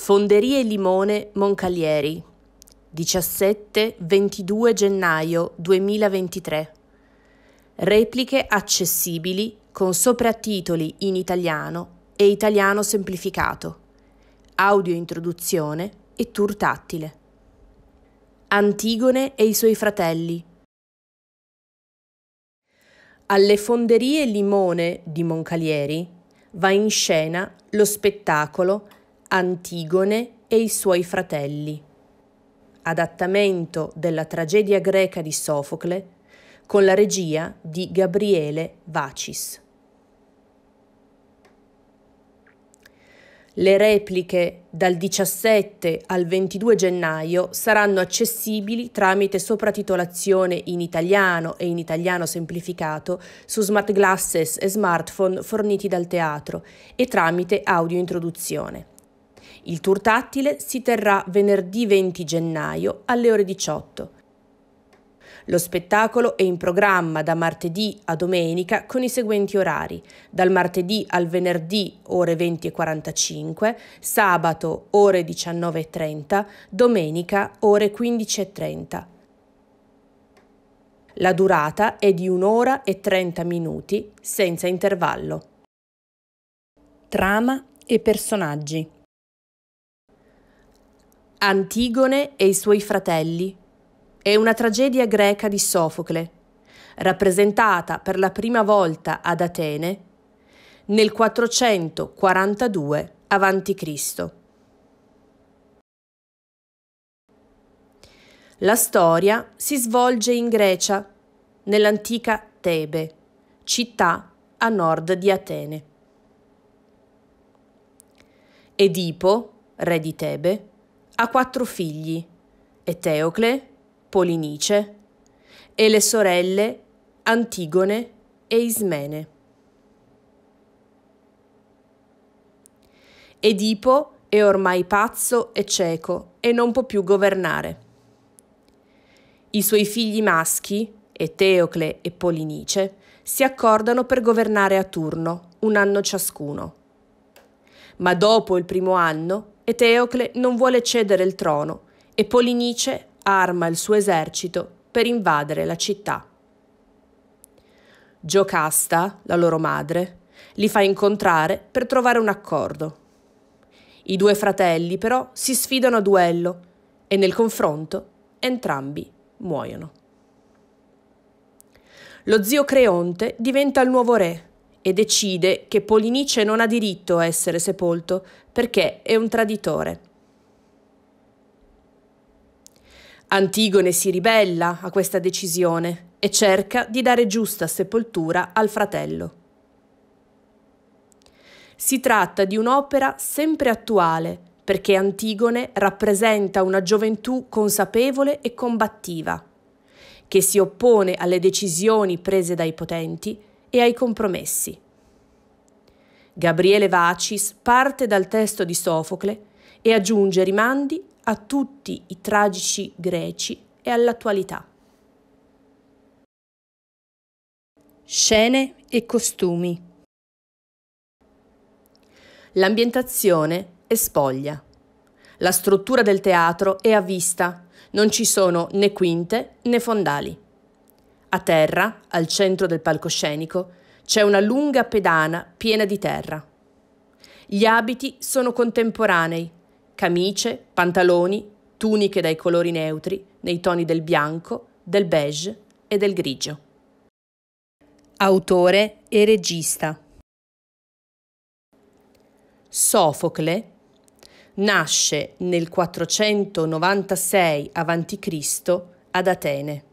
Fonderie Limone Moncalieri 17-22 gennaio 2023 Repliche accessibili con sopratitoli in italiano e italiano semplificato Audio introduzione e tour tattile Antigone e i suoi fratelli alle fonderie Limone di Moncalieri va in scena lo spettacolo Antigone e i suoi fratelli, adattamento della tragedia greca di Sofocle con la regia di Gabriele Vacis. Le repliche dal 17 al 22 gennaio saranno accessibili tramite sopratitolazione in italiano e in italiano semplificato su smart glasses e smartphone forniti dal teatro e tramite audio introduzione. Il tour tattile si terrà venerdì 20 gennaio alle ore 18. Lo spettacolo è in programma da martedì a domenica con i seguenti orari. Dal martedì al venerdì ore 20.45, sabato ore 19.30, domenica ore 15.30. La durata è di un'ora e 30 minuti senza intervallo. Trama e personaggi. Antigone e i suoi fratelli è una tragedia greca di Sofocle, rappresentata per la prima volta ad Atene nel 442 a.C. La storia si svolge in Grecia, nell'antica Tebe, città a nord di Atene. Edipo, re di Tebe, ha quattro figli, Eteocle, Polinice e le sorelle Antigone e Ismene. Edipo è ormai pazzo e cieco e non può più governare. I suoi figli maschi, Eteocle e Polinice, si accordano per governare a turno, un anno ciascuno. Ma dopo il primo anno, e Teocle non vuole cedere il trono e Polinice arma il suo esercito per invadere la città. Giocasta, la loro madre, li fa incontrare per trovare un accordo. I due fratelli però si sfidano a duello e nel confronto entrambi muoiono. Lo zio Creonte diventa il nuovo re e decide che Polinice non ha diritto a essere sepolto perché è un traditore. Antigone si ribella a questa decisione e cerca di dare giusta sepoltura al fratello. Si tratta di un'opera sempre attuale perché Antigone rappresenta una gioventù consapevole e combattiva, che si oppone alle decisioni prese dai potenti e ai compromessi. Gabriele Vacis parte dal testo di Sofocle e aggiunge rimandi a tutti i tragici greci e all'attualità. Scene e costumi. L'ambientazione è spoglia. La struttura del teatro è a vista, non ci sono né quinte né fondali. A terra, al centro del palcoscenico, c'è una lunga pedana piena di terra. Gli abiti sono contemporanei, camicie, pantaloni, tuniche dai colori neutri, nei toni del bianco, del beige e del grigio. Autore e regista Sofocle nasce nel 496 a.C. ad Atene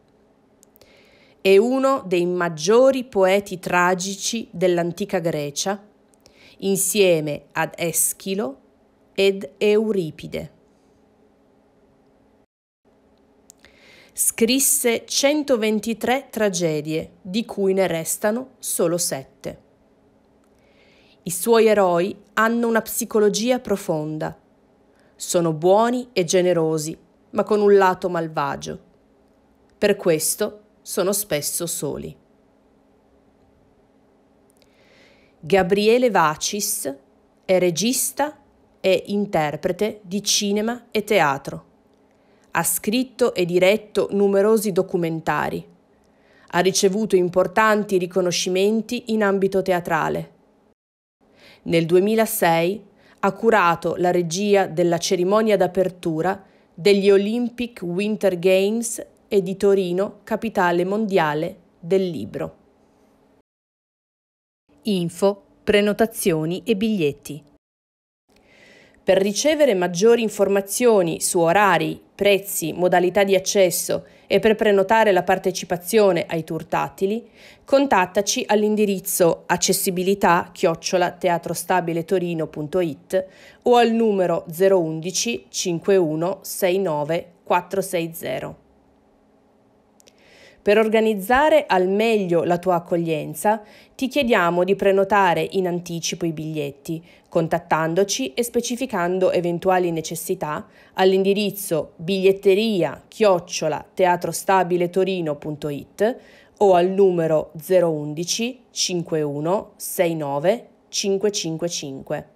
e uno dei maggiori poeti tragici dell'antica Grecia, insieme ad Eschilo ed Euripide. Scrisse 123 tragedie, di cui ne restano solo 7. I suoi eroi hanno una psicologia profonda. Sono buoni e generosi, ma con un lato malvagio. Per questo sono spesso soli. Gabriele Vacis è regista e interprete di cinema e teatro. Ha scritto e diretto numerosi documentari. Ha ricevuto importanti riconoscimenti in ambito teatrale. Nel 2006 ha curato la regia della cerimonia d'apertura degli Olympic Winter Games e di Torino, capitale mondiale del libro. Info, prenotazioni e biglietti. Per ricevere maggiori informazioni su orari, prezzi, modalità di accesso e per prenotare la partecipazione ai tour tattili, contattaci all'indirizzo accessibilità-teatrostabiletorino.it chiocciola o al numero 011 51 69 460. Per organizzare al meglio la tua accoglienza, ti chiediamo di prenotare in anticipo i biglietti, contattandoci e specificando eventuali necessità all'indirizzo biglietteria chiocciola teatrostabiletorino.it o al numero 011 51 69 555.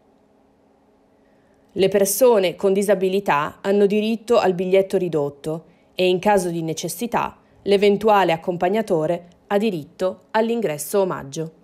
Le persone con disabilità hanno diritto al biglietto ridotto e in caso di necessità L'eventuale accompagnatore ha diritto all'ingresso omaggio.